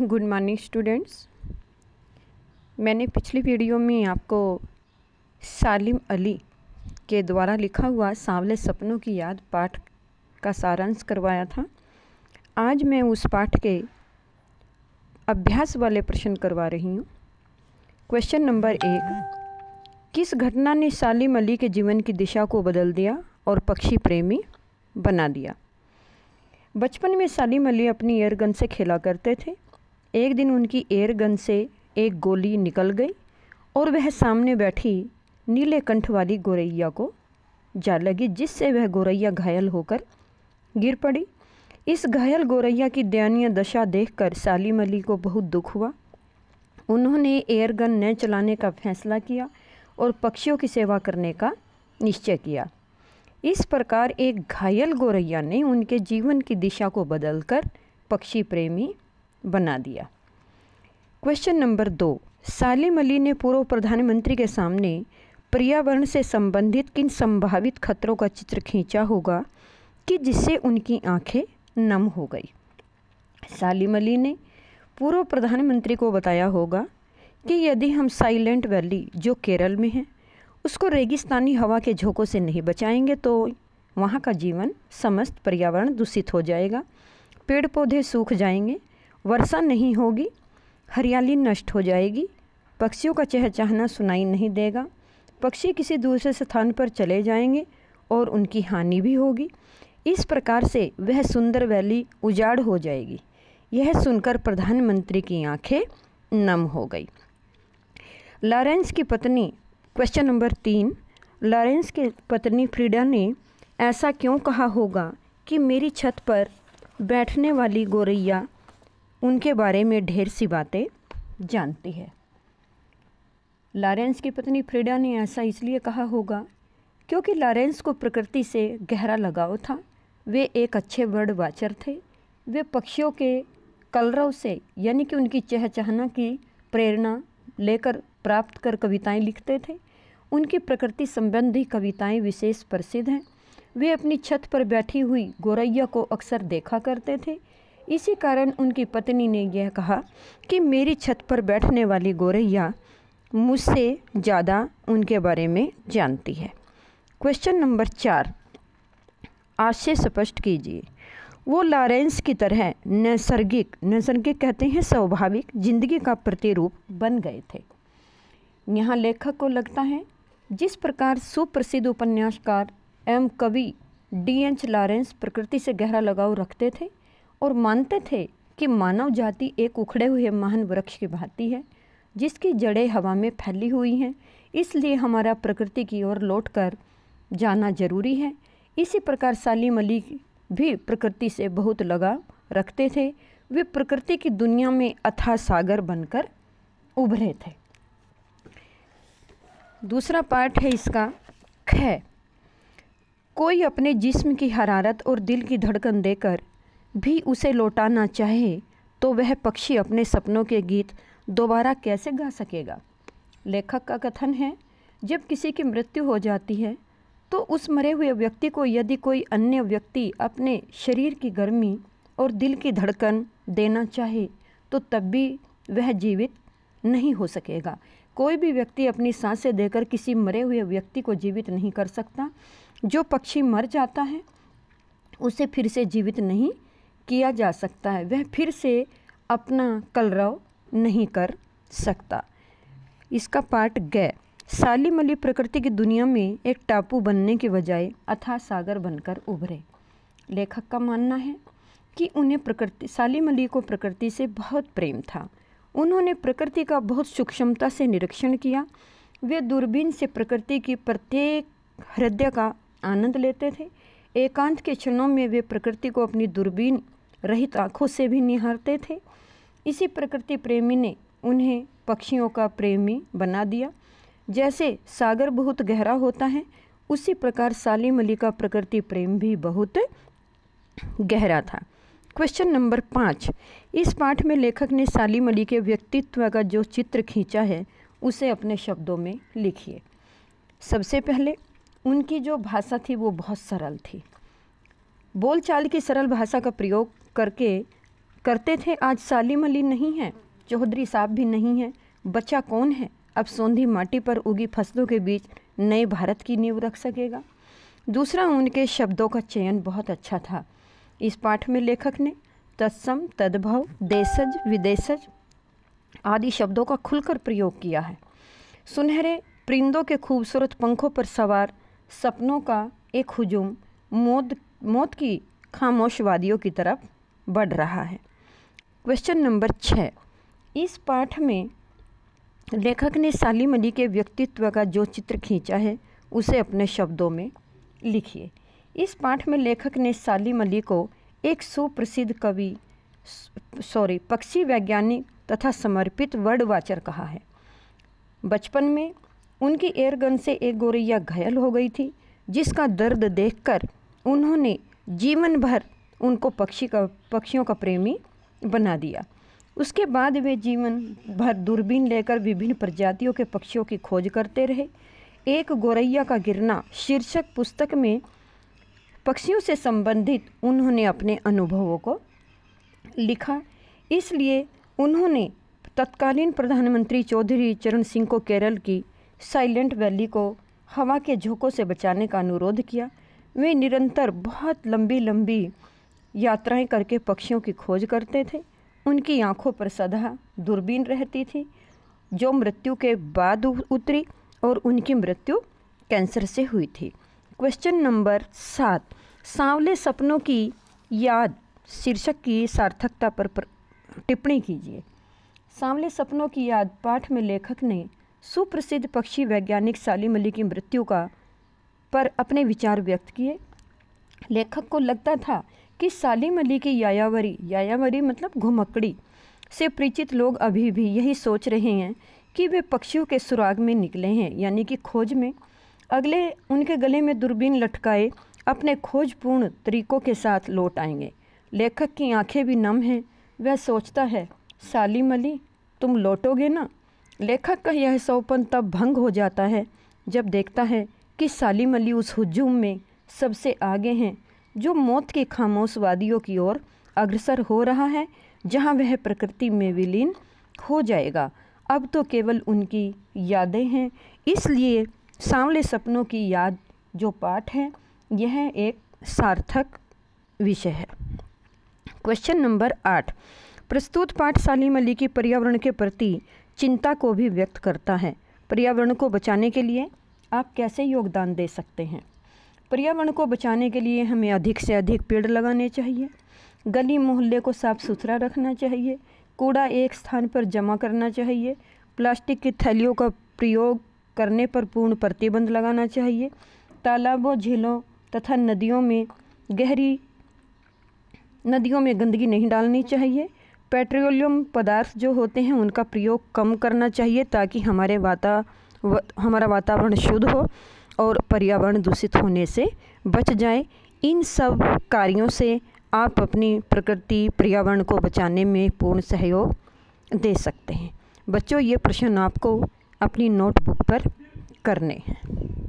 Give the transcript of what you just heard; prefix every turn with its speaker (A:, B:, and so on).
A: good morning students मैंने पिछली video में आपको सालिम अली के द्वारा लिखा हुआ सांवले सपनों की याद पाठ का सारांश करवाया था आज मैं उस पाठ के अभ्यास वाले प्रश्न करवा रही हूँ क्वेश्चन नंबर एक किस घटना ने सालिम अली के जीवन की दिशा को बदल दिया और पक्षी प्रेमी बना दिया बचपन में सालिम अली अपनी एयरगन से खेला करते थे एक दिन उनकी एयर गन से एक गोली निकल गई और वह सामने बैठी नीले कंठ वाली गोरैया को जा लगी जिससे वह गोरैया घायल होकर गिर पड़ी इस घायल गोरैया की दयनीय दशा देखकर सालिम अली को बहुत दुख हुआ उन्होंने एयरगन न चलाने का फैसला किया और पक्षियों की सेवा करने का निश्चय किया इस प्रकार एक घायल गोरैया ने उनके जीवन की दिशा को बदलकर पक्षी प्रेमी बना दिया क्वेश्चन नंबर दो सालिम अली ने पूर्व प्रधानमंत्री के सामने पर्यावरण से संबंधित किन संभावित खतरों का चित्र खींचा होगा कि जिससे उनकी आंखें नम हो गई सालिम अली ने पूर्व प्रधानमंत्री को बताया होगा कि यदि हम साइलेंट वैली जो केरल में है उसको रेगिस्तानी हवा के झोंकों से नहीं बचाएंगे तो वहाँ का जीवन समस्त पर्यावरण दूषित हो जाएगा पेड़ पौधे सूख जाएंगे वर्षा नहीं होगी हरियाली नष्ट हो जाएगी पक्षियों का चहचहाना सुनाई नहीं देगा पक्षी किसी दूसरे स्थान पर चले जाएंगे और उनकी हानि भी होगी इस प्रकार से वह सुंदर वैली उजाड़ हो जाएगी यह सुनकर प्रधानमंत्री की आंखें नम हो गई लॉरेंस की पत्नी क्वेश्चन नंबर तीन लॉरेंस की पत्नी फ्रीडा ने ऐसा क्यों कहा होगा कि मेरी छत पर बैठने वाली गोरैया उनके बारे में ढेर सी बातें जानती है लॉरेंस की पत्नी फ्रीडा ने ऐसा इसलिए कहा होगा क्योंकि लॉरेंस को प्रकृति से गहरा लगाव था वे एक अच्छे बर्ड वाचर थे वे पक्षियों के कलरव से यानी कि उनकी चहचहना की प्रेरणा लेकर प्राप्त कर कविताएं लिखते थे उनकी प्रकृति संबंधी कविताएं विशेष प्रसिद्ध हैं वे अपनी छत पर बैठी हुई गोरैया को अक्सर देखा करते थे इसी कारण उनकी पत्नी ने यह कहा कि मेरी छत पर बैठने वाली गोरैया मुझसे ज़्यादा उनके बारे में जानती है क्वेश्चन नंबर चार आशय स्पष्ट कीजिए वो लॉरेंस की तरह नैसर्गिक नैसर्गिक कहते हैं स्वाभाविक जिंदगी का प्रतिरूप बन गए थे यहाँ लेखक को लगता है जिस प्रकार सुप्रसिद्ध उपन्यासकार एम कवि डी एच लॉरेंस प्रकृति से गहरा लगाव रखते थे और मानते थे कि मानव जाति एक उखड़े हुए महान वृक्ष की भांति है जिसकी जड़ें हवा में फैली हुई हैं इसलिए हमारा प्रकृति की ओर लौटकर जाना जरूरी है इसी प्रकार सालिम अली भी प्रकृति से बहुत लगाव रखते थे वे प्रकृति की दुनिया में अथा सागर बनकर उभरे थे दूसरा पार्ट है इसका खै कोई अपने जिस्म की हरारत और दिल की धड़कन देकर भी उसे लौटाना चाहे तो वह पक्षी अपने सपनों के गीत दोबारा कैसे गा सकेगा लेखक का कथन है जब किसी की मृत्यु हो जाती है तो उस मरे हुए व्यक्ति को यदि कोई अन्य व्यक्ति अपने शरीर की गर्मी और दिल की धड़कन देना चाहे तो तब भी वह जीवित नहीं हो सकेगा कोई भी व्यक्ति अपनी सांसें देकर किसी मरे हुए व्यक्ति को जीवित नहीं कर सकता जो पक्षी मर जाता है उसे फिर से जीवित नहीं किया जा सकता है वह फिर से अपना कलरव नहीं कर सकता इसका पार्ट गय सालिम अली प्रकृति की दुनिया में एक टापू बनने के बजाय अथा सागर बनकर उभरे लेखक का मानना है कि उन्हें प्रकृति सालिम अली को प्रकृति से बहुत प्रेम था उन्होंने प्रकृति का बहुत सूक्ष्मता से निरीक्षण किया वे दूरबीन से प्रकृति की प्रत्येक हृदय का आनंद लेते थे एकांत के क्षणों में वे प्रकृति को अपनी दूरबीन रहित आँखों से भी निहारते थे इसी प्रकृति प्रेमी ने उन्हें पक्षियों का प्रेमी बना दिया जैसे सागर बहुत गहरा होता है उसी प्रकार सालिम अली का प्रकृति प्रेम भी बहुत गहरा था क्वेश्चन नंबर पाँच इस पाठ में लेखक ने सालिम अली के व्यक्तित्व का जो चित्र खींचा है उसे अपने शब्दों में लिखिए सबसे पहले उनकी जो भाषा थी वो बहुत सरल थी बोलचाल की सरल भाषा का प्रयोग करके करते थे आज सालिम अली नहीं है चौधरी साहब भी नहीं है बच्चा कौन है अब सौंधी माटी पर उगी फसलों के बीच नए भारत की नींव रख सकेगा दूसरा उनके शब्दों का चयन बहुत अच्छा था इस पाठ में लेखक ने तत्सम तद्भव देशज विदेशज आदि शब्दों का खुलकर प्रयोग किया है सुनहरे परिंदों के खूबसूरत पंखों पर सवार सपनों का एक हजूम मौत मौत की खामोश वादियों की तरफ बढ़ रहा है क्वेश्चन नंबर छः इस पाठ में लेखक ने सालिम अली के व्यक्तित्व का जो चित्र खींचा है उसे अपने शब्दों में लिखिए इस पाठ में लेखक ने सालिम अली को एक सुप्रसिद्ध कवि सॉरी पक्षी वैज्ञानिक तथा समर्पित वर्ड वाचर कहा है बचपन में उनकी एयरगन से एक गोरैया घायल हो गई थी जिसका दर्द देखकर उन्होंने जीवन भर उनको पक्षी का पक्षियों का प्रेमी बना दिया उसके बाद वे जीवन भर दूरबीन लेकर विभिन्न प्रजातियों के पक्षियों की खोज करते रहे एक गोरैया का गिरना शीर्षक पुस्तक में पक्षियों से संबंधित उन्होंने अपने अनुभवों को लिखा इसलिए उन्होंने तत्कालीन प्रधानमंत्री चौधरी चरण सिंह को केरल की साइलेंट वैली को हवा के झोंकों से बचाने का अनुरोध किया वे निरंतर बहुत लंबी लंबी यात्राएं करके पक्षियों की खोज करते थे उनकी आंखों पर सदा दूरबीन रहती थी जो मृत्यु के बाद उतरी और उनकी मृत्यु कैंसर से हुई थी क्वेश्चन नंबर सात सांवले सपनों की याद शीर्षक की सार्थकता पर, पर टिप्पणी कीजिए सांवले सपनों की याद पाठ में लेखक ने सुप्रसिद्ध पक्षी वैज्ञानिक सालिम अली की मृत्यु का पर अपने विचार व्यक्त किए लेखक को लगता था कि सालिम अली की यायावरी यायावरी मतलब घुमकड़ी से परिचित लोग अभी भी यही सोच रहे हैं कि वे पक्षियों के सुराग में निकले हैं यानी कि खोज में अगले उनके गले में दूरबीन लटकाए अपने खोजपूर्ण तरीकों के साथ लौट आएंगे लेखक की आंखें भी नम हैं वह सोचता है सालिम अली तुम लौटोगे ना लेखक का यह सौपन तब भंग हो जाता है जब देखता है कि सालिम अली उस हजूम में सबसे आगे हैं जो मौत के खामोश वादियों की ओर अग्रसर हो रहा है जहां वह प्रकृति में विलीन हो जाएगा अब तो केवल उनकी यादें हैं इसलिए सांवले सपनों की याद जो पाठ है यह एक सार्थक विषय है क्वेश्चन नंबर आठ प्रस्तुत पाठ सालिम अली की पर्यावरण के प्रति चिंता को भी व्यक्त करता है पर्यावरण को बचाने के लिए आप कैसे योगदान दे सकते हैं पर्यावरण को बचाने के लिए हमें अधिक से अधिक पेड़ लगाने चाहिए गली मोहल्ले को साफ़ सुथरा रखना चाहिए कूड़ा एक स्थान पर जमा करना चाहिए प्लास्टिक की थैलियों का प्रयोग करने पर पूर्ण प्रतिबंध लगाना चाहिए तालाबों झीलों तथा नदियों में गहरी नदियों में गंदगी नहीं डालनी चाहिए पेट्रोलियम पदार्थ जो होते हैं उनका प्रयोग कम करना चाहिए ताकि हमारे वाता व, हमारा वातावरण शुद्ध हो और पर्यावरण दूषित होने से बच जाए इन सब कार्यों से आप अपनी प्रकृति पर्यावरण को बचाने में पूर्ण सहयोग दे सकते हैं बच्चों ये प्रश्न आपको अपनी नोटबुक पर करने हैं